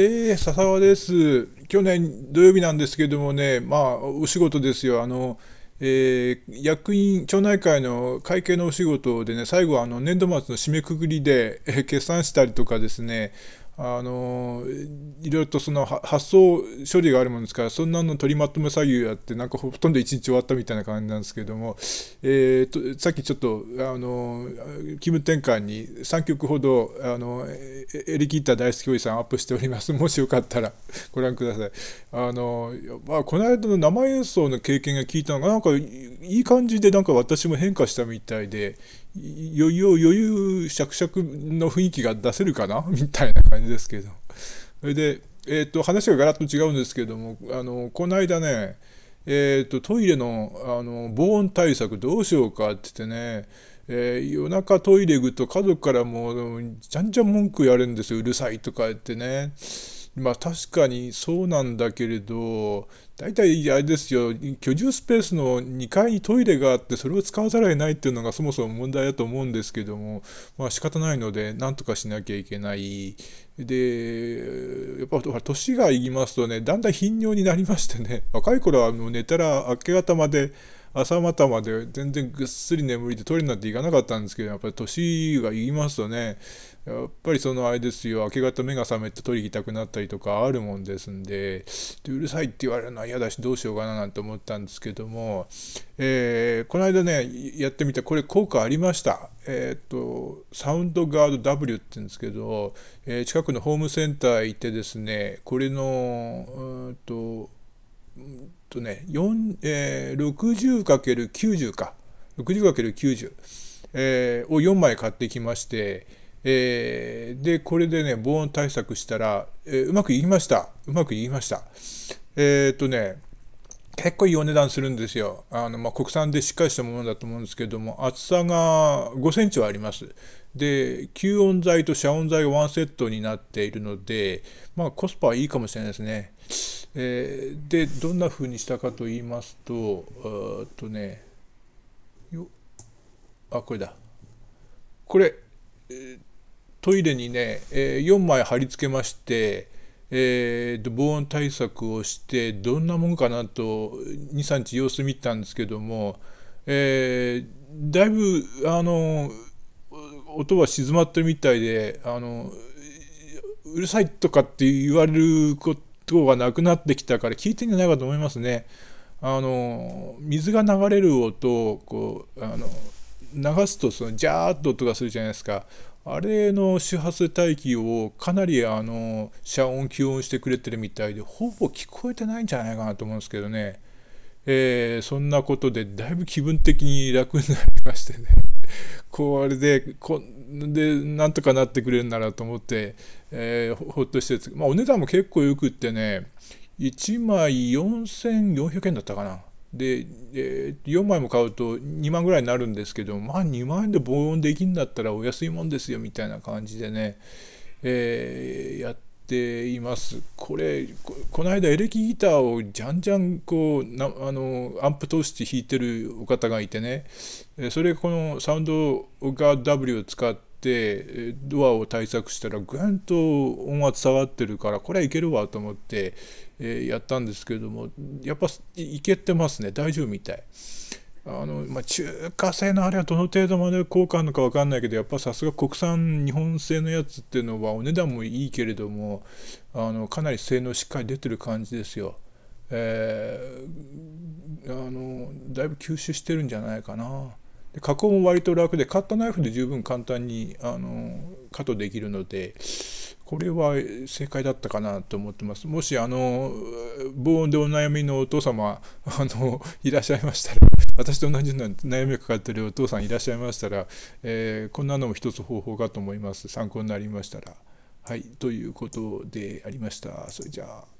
えー、笹川です。去年土曜日なんですけどもね、まあ、お仕事ですよ。あの、えー、役員町内会の会計のお仕事でね最後あの年度末の締めくくりで、えー、決算したりとかですねあのいろいろとその発送処理があるものですからそんなの取りまとめ作業やってなんかほとんど一日終わったみたいな感じなんですけども、えーと、さっきちょっとあの気分転換に3曲ほどあのエレキギター大好きおじさんアップしております。もしよかったらご覧ください。あの、まあ、この間の生演奏の経験が聞いたのが、なんかいい感じで、なんか私も変化したみたいで、余裕、余裕、しゃくしゃくの雰囲気が出せるかなみたいな感じですけど。それで、えっ、ー、と、話がガラッと違うんですけども、あの、この間ね、えーと、トイレのあの防音対策どうしようかって言ってね、えー、夜中トイレ行くと家族からもうじゃんじゃん文句やるんですようるさいとか言ってね。まあ確かにそうなんだけれど、大体あれですよ、居住スペースの2階にトイレがあって、それを使わざるを得ないっていうのがそもそも問題だと思うんですけども、まあ仕方ないので、なんとかしなきゃいけない。で、やっぱ年がいきますとね、だんだん頻尿になりましてね、若い頃はもう寝たら明け方まで、朝方まで全然ぐっすり眠りでトイレなって行かなかったんですけどやっぱり年が言いますとねやっぱりそのあれですよ明け方目が覚めて取りに行きたくなったりとかあるもんですんででうるさいって言われるのは嫌だしどうしようかななんて思ったんですけども、えー、この間ねやってみたこれ効果ありました。えっ、ー、とサウンドガード W って言うんですけど、えー、近くのホームセンター行ってですねこれのうんととね、60×90 か。60×90、を4枚買ってきまして、で、これでね、防音対策したら、うまくいきました。うまくいきました。えー、っとね、結構いいお値段するんですよ。あのまあ、国産でしっかりしたものだと思うんですけども、厚さが5センチはあります。で、吸音材と遮音材がワンセットになっているので、まあ、コスパはいいかもしれないですね。えー、でどんなふうにしたかと言いますとえっとねよあこれだこれ、えトイレにね、え4枚貼り付けまして、えー、防音対策をしてどんなもんかなと23日様子見たんですけども、えー、だいぶあの音は静まってるみたいであのうるさいとかって言われることトがなくなってきたから聞いてんじゃないかと思いますね。あの水が流れる音をこうあの流すとそのジャーッと音がするじゃないですか。あれの周波数帯域をかなりあの遮音吸音してくれてるみたいでほぼ聞こえてないんじゃないかなと思うんですけどね、えー、そんなことでだいぶ気分的に楽になりましてね こうあれでこでなんとかなってくれるならと思って、えー、ほっとしてまあ、お値段も結構よくってね1枚4400円だったかな。で、えー、4枚も買うと2万ぐらいになるんですけどまあ2万円で防音できるんだったらお安いもんですよみたいな感じでね、えー、やって。ています。これこの間エレキギターをじゃんじゃんこうなあのアンプ通して弾いてるお方がいてねそれこのサウンドガード W を使ってドアを対策したらぐんと音圧下がってるからこれはいけるわと思ってやったんですけれどもやっぱいけてますね大丈夫みたい。あのまあ、中華製のあれはどの程度まで効果あるのか分かんないけどやっぱさすが国産日本製のやつっていうのはお値段もいいけれどもあのかなり性能しっかり出てる感じですよ。えー、あのだいぶ吸収してるんじゃないかな。で加工も割と楽でカッターナイフで十分簡単にあのカットできるので。これは正解だったかなと思ってます。もしあの防音でお悩みのお父様あのいらっしゃいましたら私と同じような悩みが抱えてるお父さんいらっしゃいましたら、えー、こんなのも一つ方法かと思います参考になりましたらはいということでありましたそれじゃあ